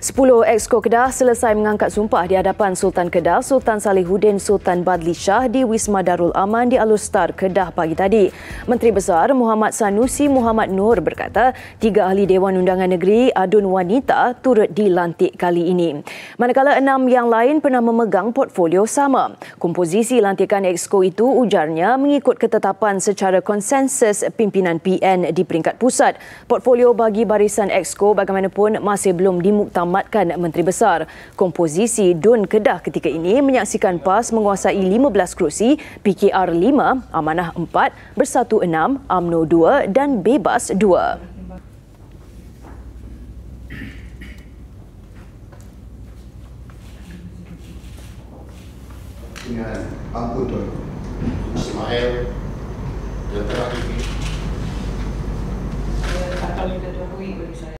10 exco Kedah selesai mengangkat sumpah di hadapan Sultan Kedah Sultan Salihuddin Sultan Badli Shah di Wisma Darul Aman di Alustar Kedah pagi tadi. Menteri Besar Muhammad Sanusi Muhammad Nur berkata, tiga ahli Dewan Undangan Negeri Adun Wanita turut dilantik kali ini. Manakala enam yang lain pernah memegang portfolio sama. Komposisi lantikan exco itu ujarnya mengikut ketetapan secara konsensus pimpinan PN di peringkat pusat. Portfolio bagi barisan exco bagaimanapun masih belum dimuktamadkan menyelamatkan Menteri Besar. Komposisi Dun Kedah ketika ini menyaksikan PAS menguasai 15 kerusi, PKR 5, Amanah 4, Bersatu 6, AMNO 2 dan Bebas 2. dengan Abu Tun Ismail yang terakhir ini.